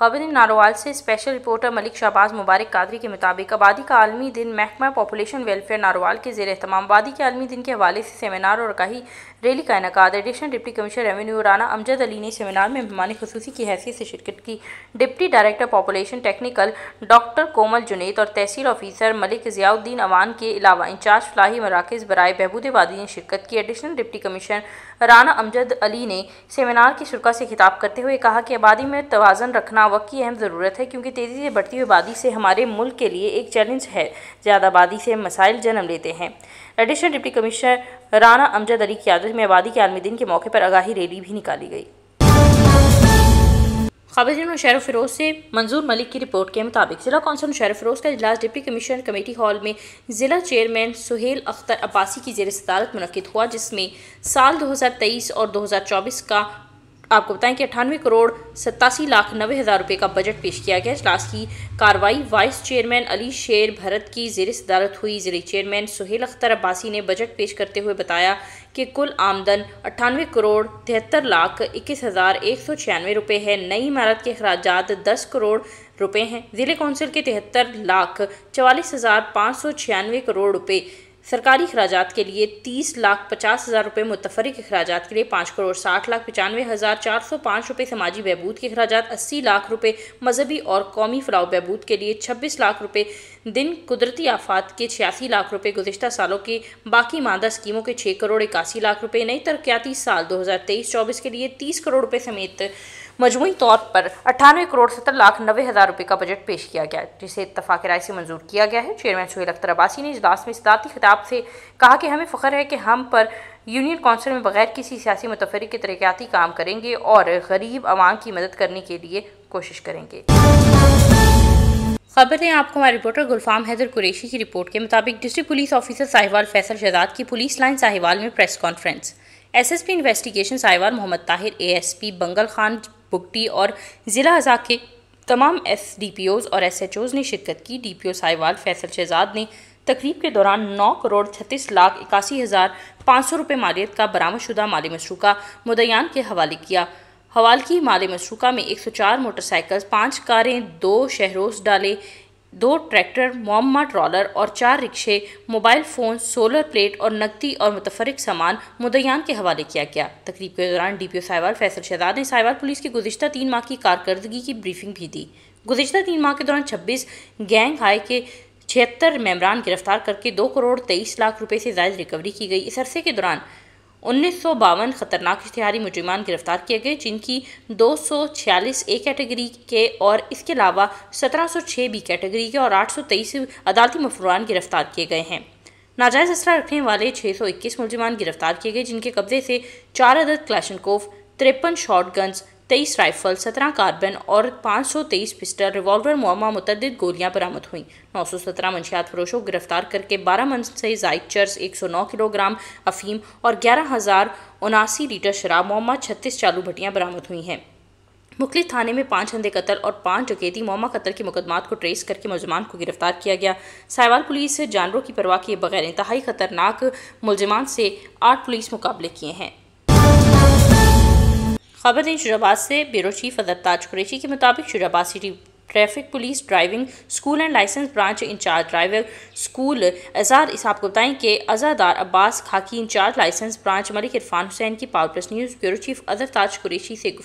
खबरें नारोवाल से special reporter Malik Shahbaz Mubarak Qadri के मुताबिक आबादी का आलमी दिन महकमा पॉपुलेशन वेलफेयर नारोवाल के जेर तमाम आबादी के आलमी दिन के हवाले से सेमिनार और कही रैली का इनका additional deputy commissioner revenue Rana Amjad Ali ने सेमिनार में मेहमान खसूसी की हैसियत से शिरकत की deputy director population technical doctor Komal Junaid और तहसील ऑफिसर मलिक जियाउद्दीन अवान के अलावा इंचार्ज फलाही मराकज़ बरए वादी ने शिरकत की additional deputy commissioner Rana Amjad Ali ने सेमिनार की शुरुआत से खिताब करते हुए कहा कि आबादी में तोज़न रखना वक्त की अहम ज़रूरत है क्योंकि तेज़ी से बढ़ती हुई आबादी से हमारे मुल्क के लिए एक चैलेंज है ज़्यादा आबादी से मसाइल जन्म लेते हैं additional deputy commissioner Rana Amjad Ali की आदत में आबादी के आलमी दिन के मौके पर आगाही रैली भी निकाली गई खाबजन और शहर फरोज से मंजूर मलिक की रिपोर्ट के मुताबिक ज़िला कौंसिल शहर फरोज का अजलास डिप्टी कमिश्नर कमेटी हॉल में ज़िला चेयरमैन सुहेल अख्तर अब्बासी की जेर सदारत मनद हुआ जिसमें साल 2023 और 2024 का आपको बताएं कि अठानवे करोड़ सत्तासी लाख नबे हज़ार रुपये का बजट पेश किया गया इजलास की कार्रवाई वाइस चेयरमैन अली शेर भरत की जेर सदारत हुई ज़िले चेयरमैन सुहेल अख्तर अब्बासी ने बजट पेश करते हुए बताया कि कुल आमदन अट्ठानवे करोड़ तिहत्तर लाख इक्कीस हज़ार एक सौ छियानवे रुपये है नई इमारत के अखराज दस करोड़ रुपये हैं ज़िले कौंसिल के तिहत्तर लाख चवालीस हज़ार पाँच सौ छियानवे करोड़ रुपये सरकारी अखराज के लिए तीस लाख पचास हज़ार रुपये मुतफरक अखराज के लिए पाँच करोड़ साठ लाख पचानवे हज़ार चार सौ पाँच रुपये समाजी बहबूद के अखराज अस्सी लाख रुपये मजहबी और कौमी फलाव बहबूद के लिए छब्बीस लाख रुपये दिन कुदरती आफात के छियासी लाख रुपये गुजशत सालों के बाकी मादा स्कीमों के छः करोड़ इक्यासी लाख रुपये नई तरक्याती साल दो हज़ार तेईस चौबीस के लिए तीस करोड़ रुपये समेत मजमू तौर पर अट्ठानवे करोड़ सत्तर लाख नब्बे हज़ार रुपये का बजट पेश किया गया जिसे इतफाक़ राय से मंजूर किया गया है चेयरमैन सुहेल अख्तर अब्बासी ने इजलास में सदारती खिताब से कहा कि हमें फ़ख्र है कि हम पर यूनियन काउंसिल में बगैर किसी सियासी मुतफर के तरक्याती काम करेंगे और गरीब आवाम की मदद करने के लिए कोशिश करेंगे खबर दें आपको हमारे रिपोर्टर गुलफाम हैदर कुरेशी की रिपोर्ट के मुताबिक district police officer Sahiwal Faisal Shahzad की पुलिस लाइन साहिवाल में press conference SSP investigation Sahiwal Mohammad Tahir ASP Bangal Khan Bugti और ज़िला अजा के तमाम एस डी पी ओज़ और एस एच ओज़ ने शिरकत की D P O Sahiwal Faisal Shahzad ने तकरीब के दौरान नौ करोड़ छत्तीस लाख इक्यासी हज़ार पाँच सौ रुपये मालियत का बरामद शुदा माली मशरूका मुदयान के हवाले किया हवाल की माली मशरूका में एक सौ चार मोटरसाइकिल पाँच कारें दो शहरोज डाले दो ट्रैक्टर मोम्मा ट्रॉलर और चार रिक्शे मोबाइल फ़ोन सोलर प्लेट और नकदी और मुतफरक सामान मुदयान के हवाले किया गया तकरीब के दौरान D P O Sahiwal Faisal Shahzad ने साहिवाल पुलिस की गुजशत तीन माह की कारकर्दगी की ब्रीफिंग भी दी गुजशत तीन माह के दौरान छब्बीस गैंग हाई के छिहत्तर मेम्बरान गिरफ्तार करके दो करोड़ तेईस लाख रुपये से ज्यादा रिकवरी की गई इस अरसे के दौरान उन्नीस सौ बावन खतरनाक इश्तहारी मुजरिमान गिरफ्तार किए गए जिनकी दो सौ छियालीस ए कैटेगरी के और इसके अलावा सत्रह सौ छः बी कैटेगरी के और आठ सौ तेईस अदालती मफरान गिरफ्तार किए गए हैं नाजायज असरा रखने वाले 621 मुलजमान गिरफ्तार किए गए जिनके कब्जे से चार अदद क्लाशनकोफ तिरपन शॉट गन्स तेईस राइफल सत्रह कार्बन और पाँच सौ तेईस पिस्टल रिवॉल्वर मुआमा मुतद गोलियां बरामद हुई नौ सौ सत्रह मंशियात फरोशों को गिरफ्तार करके बारह मन से जाइचर्स एक सौ नौ किलोग्राम अफीम और ग्यारह हज़ार उनासी लीटर शराब मुआमा छत्तीस चालू भट्टियाँ बरामद हुई हैं मुखलिस थाने में पांच अंधे कत्ल और पांच जकेती मोमा कतल के मुकदमात को ट्रेस करके मुलजमान को गिरफ्तार किया गया साइवाल पुलिस जानवरों की परवाह किए बगैर इंतहाई खतरनाक मुलजमान से आठ पुलिस मुकाबले किए हैं खबर दें शुजाबाद से ब्यूरो चीफ अदर ताज कुरेशी के मुताबिक Shujabad city traffic police driving school and licence branch incharge driver school Azhar इस आपको बताएं कि Azadar Abbas Khaki incharge licence branch Malik Irfan Hussain की power plus news bureau chief Athar Taj Qureshi से